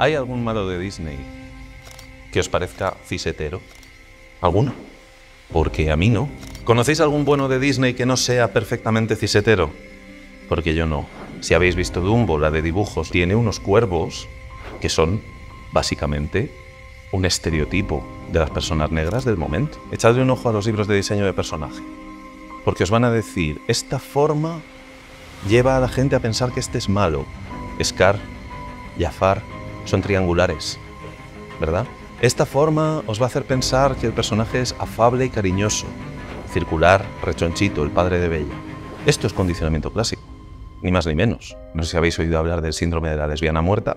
¿Hay algún malo de Disney que os parezca cisetero? ¿Alguno? Porque a mí no. ¿Conocéis algún bueno de Disney que no sea perfectamente cisetero? Porque yo no. Si habéis visto Dumbo, la de dibujos, tiene unos cuervos que son básicamente un estereotipo de las personas negras del momento. Echadle un ojo a los libros de diseño de personaje, porque os van a decir, esta forma lleva a la gente a pensar que este es malo. Scar, Jafar, son triangulares, ¿verdad? Esta forma os va a hacer pensar que el personaje es afable y cariñoso, circular, rechonchito, el padre de Bella. Esto es condicionamiento clásico, ni más ni menos. No sé si habéis oído hablar del síndrome de la lesbiana muerta,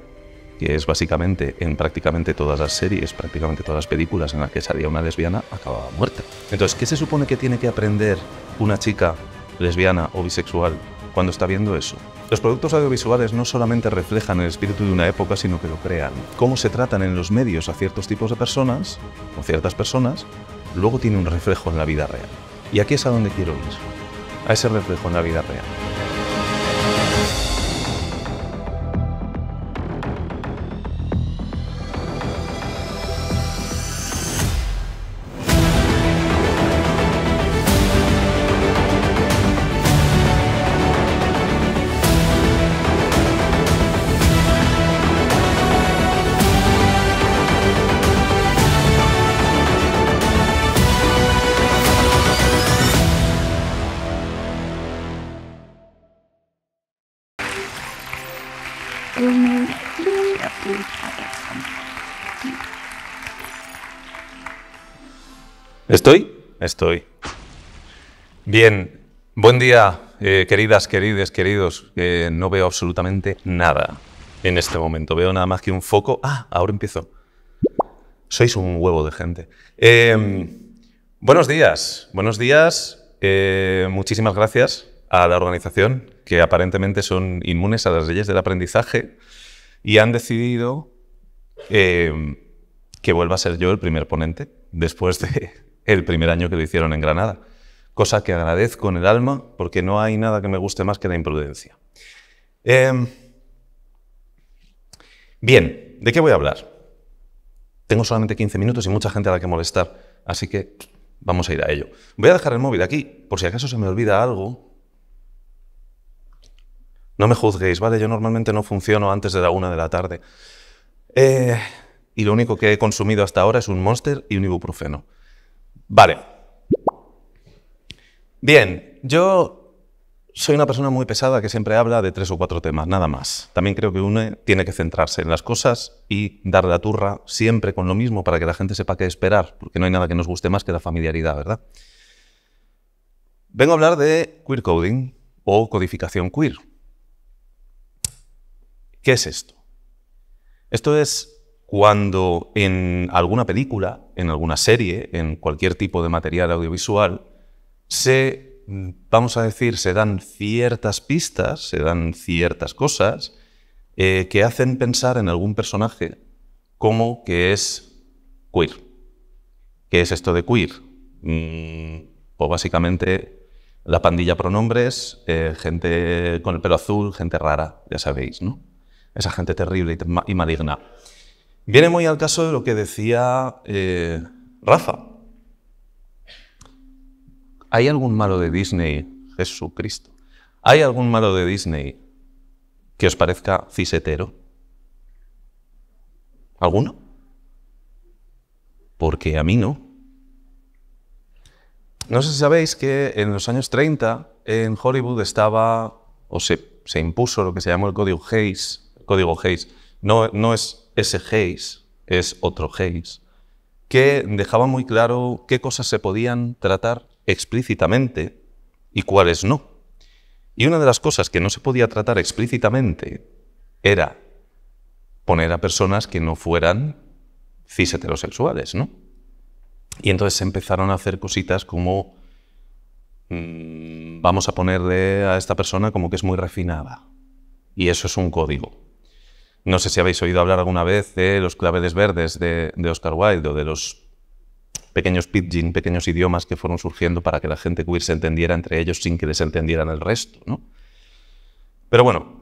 que es básicamente en prácticamente todas las series, prácticamente todas las películas en las que salía una lesbiana, acababa muerta. Entonces, ¿qué se supone que tiene que aprender una chica lesbiana o bisexual cuando está viendo eso. Los productos audiovisuales no solamente reflejan el espíritu de una época, sino que lo crean. Cómo se tratan en los medios a ciertos tipos de personas, o ciertas personas, luego tiene un reflejo en la vida real. Y aquí es a donde quiero ir, a ese reflejo en la vida real. ¿Estoy? Estoy. Bien, buen día, eh, queridas, querides, queridos. no veo absolutamente nada en este momento. Veo nada más que un foco. Ah, ahora empiezo. Sois un huevo de gente. Em, buenos días, buenos días. Eh, muchísimas gracias a la organización, que aparentemente son inmunes a las leyes del aprendizaje y han decidido em, que vuelva a ser yo el primer ponente después de el primer año que lo hicieron en Granada, cosa que agradezco en el alma porque no hay nada que me guste más que la imprudencia. Em, bien, ¿de qué voy a hablar? Tengo solamente 15 minutos y mucha gente a la que molestar, así que vamos a ir a ello. Voy a dejar el móvil aquí, por si acaso se me olvida algo. No me juzguéis, ¿vale? Yo normalmente no funciono antes de la una de la tarde. Eh, y lo único que he consumido hasta ahora es un monster y un ibuprofeno. Vale. Bien, yo soy una persona muy pesada que siempre habla de tres o cuatro temas, nada más. También creo que uno tiene que centrarse en las cosas y dar la turra siempre con lo mismo para que la gente sepa qué esperar, porque no hay nada que nos guste más que la familiaridad, ¿verdad? Vengo a hablar de queer coding o codificación queer. ¿Qué es esto? Esto es cuando en alguna película, en alguna serie, en cualquier tipo de material audiovisual, se, mm, vamos a decir, se dan ciertas pistas, se dan ciertas cosas eh, que hacen pensar en algún personaje como que es queer. ¿Qué es esto de queer? o mm, pues básicamente la pandilla pronombres, eh, gente con el pelo azul, gente rara, ya sabéis, ¿no? Esa gente terrible y maligna. Viene muy al caso de lo que decía eh, Rafa. ¿Hay algún malo de Disney, Jesucristo? ¿Hay algún malo de Disney que os parezca cisetero? ¿Alguno? Porque a mí no. No sé si sabéis que en los años 30 en Hollywood estaba, o se, impuso lo que se llamó el código Hayes. código Hayes no, no es ese geis, es otro geis, que dejaba muy claro qué cosas se podían tratar explícitamente y cuáles no. Y una de las cosas que no se podía tratar explícitamente era poner a personas que no fueran cis heterosexuales, ¿no? Y entonces se empezaron a hacer cositas como mm, vamos a ponerle a esta persona como que es muy refinada. Y eso es un código. No sé si habéis oído hablar alguna vez de los claveles verdes de, Oscar Wilde o de los pequeños pidgin, pequeños idiomas que fueron surgiendo para que la gente queer se entendiera entre ellos sin que les entendieran el resto. ¿no? Pero bueno,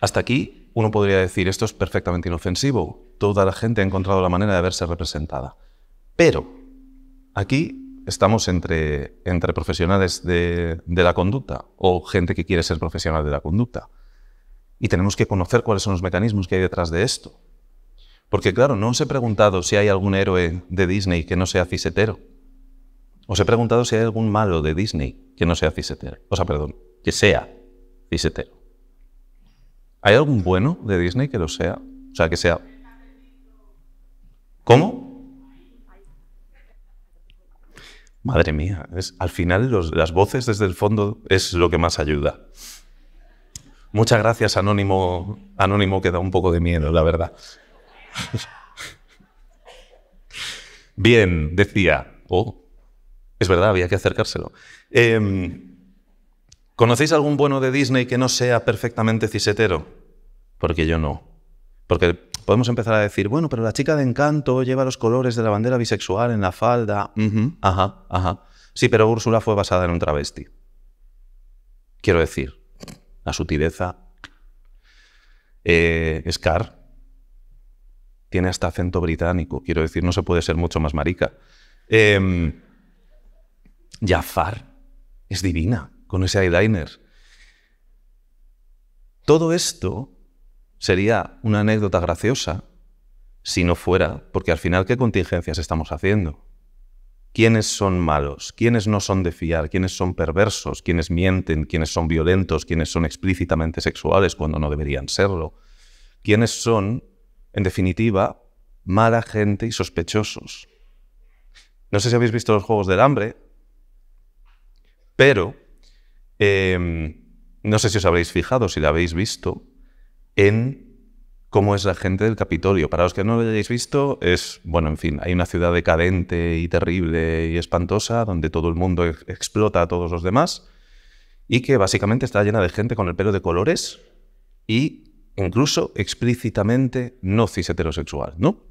hasta aquí uno podría decir esto es perfectamente inofensivo. Toda la gente ha encontrado la manera de verse representada. Pero aquí estamos entre, profesionales de la conducta o gente que quiere ser profesional de la conducta. Y tenemos que conocer cuáles son los mecanismos que hay detrás de esto. Porque claro, no os he preguntado si hay algún héroe de Disney que no sea fisetero. Os he preguntado si hay algún malo de Disney que no sea fisetero. O sea, perdón, que sea fisetero. ¿Hay algún bueno de Disney que lo sea? O sea, que sea... ¿Cómo? Madre mía, es, al final las voces desde el fondo es lo que más ayuda. Muchas gracias, Anónimo. Anónimo que da un poco de miedo, la verdad. Bien, decía. Oh, es verdad, había que acercárselo. Em, ¿Conocéis algún bueno de Disney que no sea perfectamente cisetero? Porque yo no. Porque podemos empezar a decir, bueno, pero la chica de encanto lleva los colores de la bandera bisexual en la falda. ajá, ajá. Sí, pero Úrsula fue basada en un travesti. Quiero decir, la sutileza. Eh, Scar tiene hasta acento británico, quiero decir, no se puede ser mucho más marica. Em, Jafar es divina con ese eyeliner. Todo esto sería una anécdota graciosa si no fuera porque al final, ¿qué contingencias estamos haciendo? quiénes son malos, quiénes no son de fiar, quiénes son perversos, quiénes mienten, quiénes son violentos, quiénes son explícitamente sexuales cuando no deberían serlo, quiénes son, en definitiva, mala gente y sospechosos. No sé si habéis visto los Juegos del Hambre, pero em, no sé si os habréis fijado, si la habéis visto, en cómo es la gente del Capitolio. Para los que no lo hayáis visto, es, bueno, en fin, hay una ciudad decadente y terrible y espantosa donde todo el mundo explota a todos los demás y que básicamente está llena de gente con el pelo de colores y incluso explícitamente no cis heterosexual, ¿no?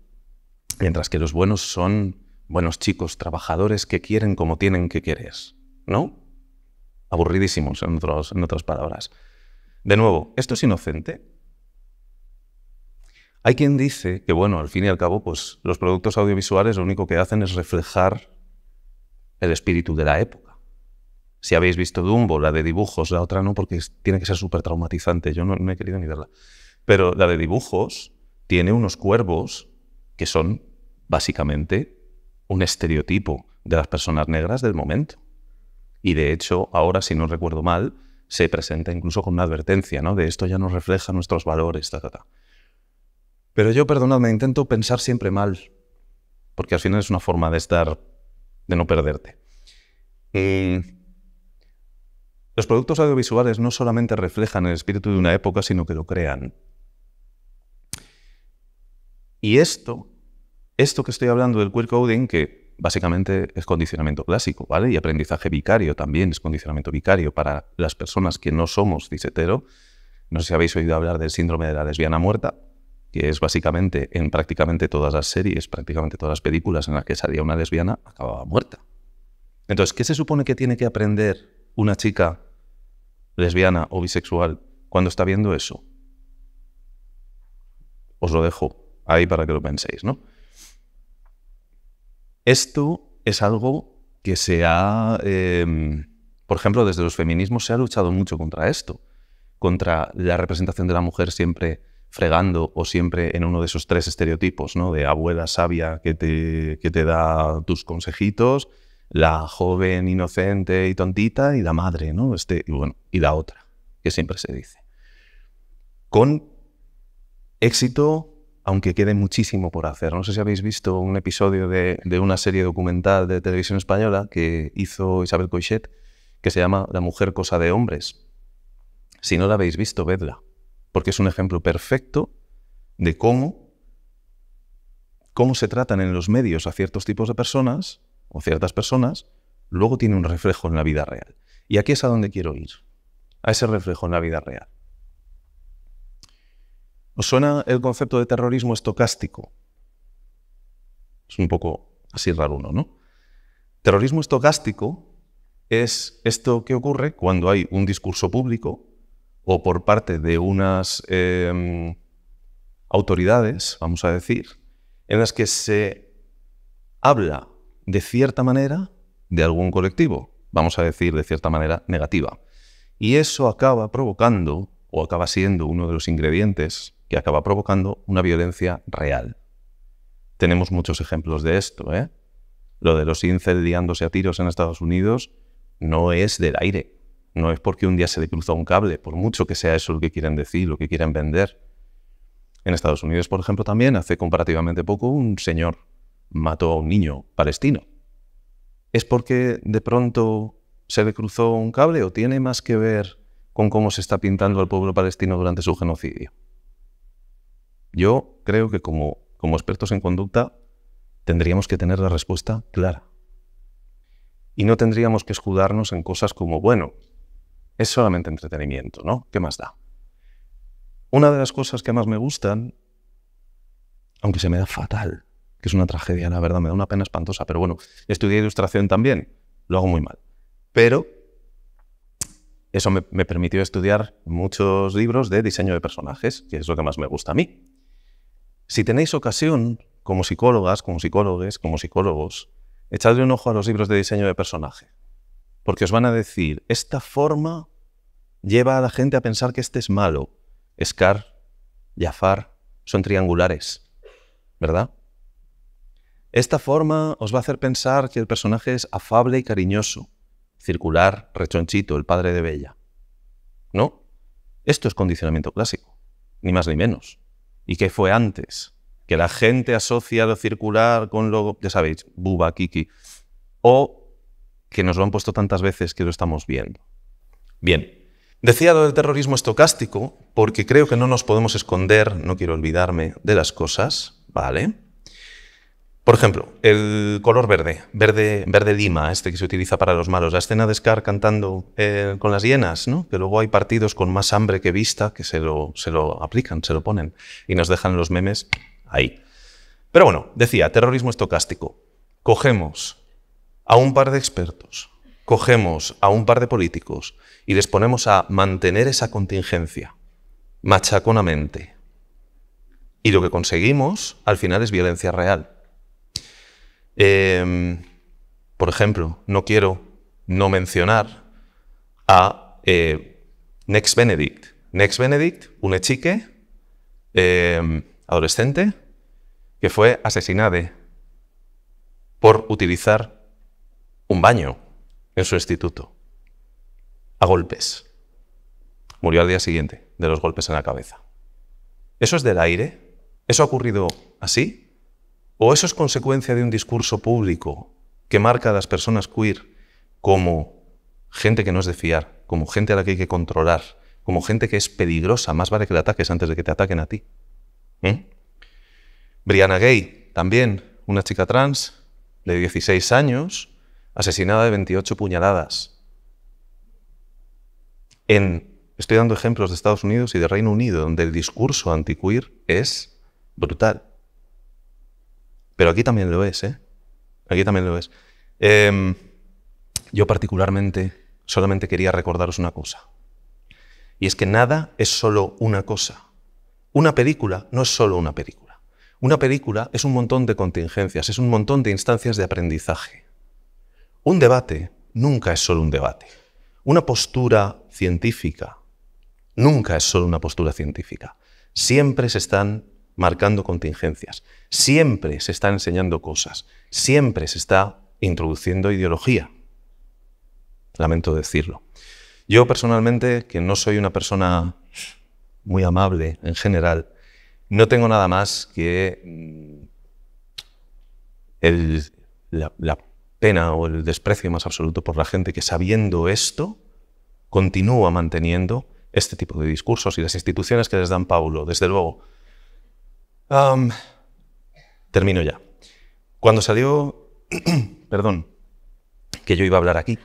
Mientras que los buenos son buenos chicos, trabajadores que quieren como tienen que querer, ¿no? Aburridísimos, en otras palabras. De nuevo, esto es inocente, hay quien dice que, bueno, al fin y al cabo, pues los productos audiovisuales lo único que hacen es reflejar el espíritu de la época. Si habéis visto Dumbo, la de dibujos, la otra no, porque tiene que ser súper traumatizante, yo no, he querido ni verla. Pero la de dibujos tiene unos cuervos que son básicamente un estereotipo de las personas negras del momento. Y de hecho, ahora, si no recuerdo mal, se presenta incluso con una advertencia, ¿no? De esto ya nos refleja nuestros valores, pero yo, perdonadme, intento pensar siempre mal, porque al final es una forma de estar, de no perderte. Eh, los productos audiovisuales no solamente reflejan el espíritu de una época, sino que lo crean. Y esto, esto que estoy hablando del queer coding, que básicamente es condicionamiento clásico, ¿vale? Y aprendizaje vicario también es condicionamiento vicario para las personas que no somos disetero. No sé si habéis oído hablar del síndrome de la lesbiana muerta que es básicamente en prácticamente todas las series, prácticamente todas las películas en las que salía una lesbiana, acababa muerta. Entonces, ¿qué se supone que tiene que aprender una chica lesbiana o bisexual cuando está viendo eso? Os lo dejo ahí para que lo penséis, ¿no? Esto es algo que se ha, em, por ejemplo, desde los feminismos se ha luchado mucho contra esto, contra la representación de la mujer siempre fregando o siempre en uno de esos tres estereotipos, ¿no? De abuela sabia que te, que te da tus consejitos, la joven inocente y tontita y la madre, ¿no? Este, y y la otra, que siempre se dice. Con éxito, aunque quede muchísimo por hacer. No sé si habéis visto un episodio de, de una serie documental de televisión española que hizo Isabel Coixet, que se llama La mujer cosa de hombres. Si no la habéis visto, vedla porque es un ejemplo perfecto de cómo, cómo se tratan en los medios a ciertos tipos de personas o ciertas personas, luego tiene un reflejo en la vida real. Y aquí es a donde quiero ir, a ese reflejo en la vida real. ¿Os suena el concepto de terrorismo estocástico? Es un poco así raro uno, ¿no? Terrorismo estocástico es esto que ocurre cuando hay un discurso público o por parte de unas em, autoridades, vamos a decir, en las que se habla de cierta manera de algún colectivo, vamos a decir de cierta manera negativa. Y eso acaba provocando, o acaba siendo uno de los ingredientes que acaba provocando una violencia real. Tenemos muchos ejemplos de esto, ¿eh? Lo de los incendiándose a tiros en Estados Unidos no es del aire. No es porque un día se le cruzó un cable, por mucho que sea eso lo que quieren decir, lo que quieren vender. En Estados Unidos, por ejemplo, también hace comparativamente poco un señor mató a un niño palestino. ¿Es porque de pronto se le cruzó un cable o tiene más que ver con cómo se está pintando al pueblo palestino durante su genocidio? Yo creo que como, como expertos en conducta tendríamos que tener la respuesta clara. Y no tendríamos que escudarnos en cosas como, bueno, es solamente entretenimiento, ¿no? ¿Qué más da? Una de las cosas que más me gustan, aunque se me da fatal, que es una tragedia, la verdad, me da una pena espantosa, pero bueno, estudié ilustración también, lo hago muy mal. Pero eso me, permitió estudiar muchos libros de diseño de personajes, que es lo que más me gusta a mí. Si tenéis ocasión, como psicólogas, como psicólogos, como psicólogos, echadle un ojo a los libros de diseño de personaje. Porque os van a decir, esta forma lleva a la gente a pensar que este es malo. Scar, Jafar, son triangulares, ¿verdad? Esta forma os va a hacer pensar que el personaje es afable y cariñoso, circular, rechonchito, el padre de Bella. No, esto es condicionamiento clásico, ni más ni menos. ¿Y qué fue antes? Que la gente asocia lo circular con lo, ya sabéis, buba, kiki. O que nos lo han puesto tantas veces que lo estamos viendo. Bien, decía lo del terrorismo estocástico porque creo que no nos podemos esconder, no quiero olvidarme de las cosas, ¿vale? Por ejemplo, el color verde, verde, verde lima, este que se utiliza para los malos, la escena de Scar cantando eh, con las hienas, ¿no? que luego hay partidos con más hambre que vista que se lo, se lo aplican, se lo ponen y nos dejan los memes ahí. Pero bueno, decía, terrorismo estocástico. Cogemos a un par de expertos, cogemos a un par de políticos y les ponemos a mantener esa contingencia machaconamente. Y lo que conseguimos al final es violencia real. Em, por ejemplo, no quiero no mencionar a eh, Next Benedict. Next Benedict, una chique em, adolescente que fue asesinada por utilizar un baño en su instituto, a golpes. Murió al día siguiente de los golpes en la cabeza. ¿Eso es del aire? ¿Eso ha ocurrido así? ¿O eso es consecuencia de un discurso público que marca a las personas queer como gente que no es de fiar, como gente a la que hay que controlar, como gente que es peligrosa, más vale que le ataques antes de que te ataquen a ti? ¿Mm? Brianna Gay, también una chica trans de 16 años, asesinada de 28 puñaladas. En, estoy dando ejemplos de Estados Unidos y de Reino Unido, donde el discurso antiqueer es brutal. Pero aquí también lo es, ¿eh? Aquí también lo es. Em, yo particularmente solamente quería recordaros una cosa. Y es que nada es solo una cosa. Una película no es solo una película. Una película es un montón de contingencias, es un montón de instancias de aprendizaje. Un debate nunca es solo un debate. Una postura científica nunca es solo una postura científica. Siempre se están marcando contingencias, siempre se están enseñando cosas, siempre se está introduciendo ideología. Lamento decirlo. Yo personalmente, que no soy una persona muy amable en general, no tengo nada más que mm, el, la pena o el desprecio más absoluto por la gente que sabiendo esto continúa manteniendo este tipo de discursos y las instituciones que les dan Pablo. desde luego. termino ya. Cuando salió, perdón, que yo iba a hablar aquí,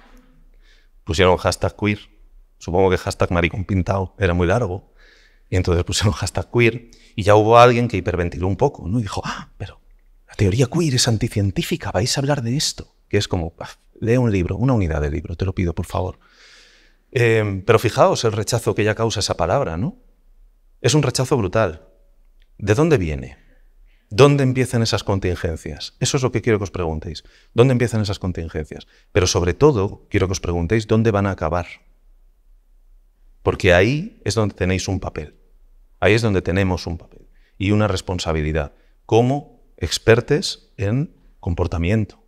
pusieron hashtag queer, supongo que hashtag maricón pintado era muy largo, y entonces pusieron hashtag queer y ya hubo alguien que hiperventiló un poco, ¿no? Y dijo, ah, pero la teoría queer es anticientífica, vais a hablar de esto que es como, lee un libro, una unidad de libro, te lo pido, por favor. Em, pero fijaos el rechazo que ya causa esa palabra, ¿no? Es un rechazo brutal. ¿De dónde viene? ¿Dónde empiezan esas contingencias? Eso es lo que quiero que os preguntéis. ¿Dónde empiezan esas contingencias? Pero sobre todo, quiero que os preguntéis dónde van a acabar. Porque ahí es donde tenéis un papel. Ahí es donde tenemos un papel y una responsabilidad como expertos en comportamiento,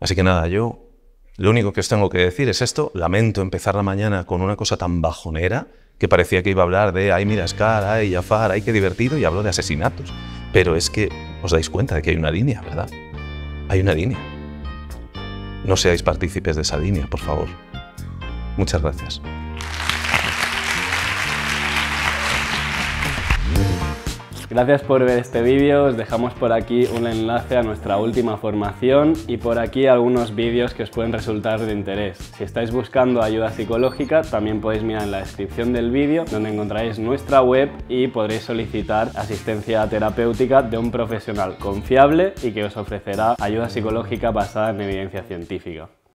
Así que nada, yo lo único que os tengo que decir es esto. Lamento empezar la mañana con una cosa tan bajonera que parecía que iba a hablar de, ay, mira, Scar, ay, Jafar, ay, qué divertido, y hablo de asesinatos. Pero es que os dais cuenta de que hay una línea, ¿verdad? Hay una línea. No seáis partícipes de esa línea, por favor. Muchas gracias. Gracias por ver este vídeo, os dejamos por aquí un enlace a nuestra última formación y por aquí algunos vídeos que os pueden resultar de interés. Si estáis buscando ayuda psicológica, también podéis mirar en la descripción del vídeo donde encontraréis nuestra web y podréis solicitar asistencia terapéutica de un profesional confiable y que os ofrecerá ayuda psicológica basada en evidencia científica.